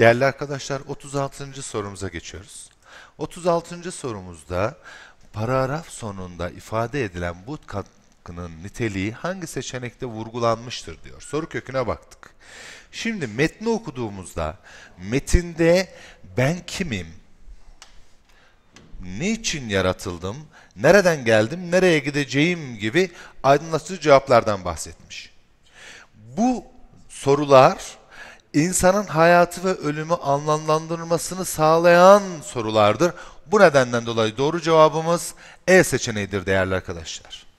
Değerli arkadaşlar 36. sorumuza geçiyoruz. 36. sorumuzda paragraf sonunda ifade edilen but katkının niteliği hangi seçenekte vurgulanmıştır diyor. Soru köküne baktık. Şimdi metni okuduğumuzda metinde ben kimim? Niçin yaratıldım? Nereden geldim? Nereye gideceğim gibi aydınlatıcı cevaplardan bahsetmiş. Bu sorular insanın hayatı ve ölümü anlamlandırmasını sağlayan sorulardır. Bu nedenden dolayı doğru cevabımız E seçeneğidir değerli arkadaşlar.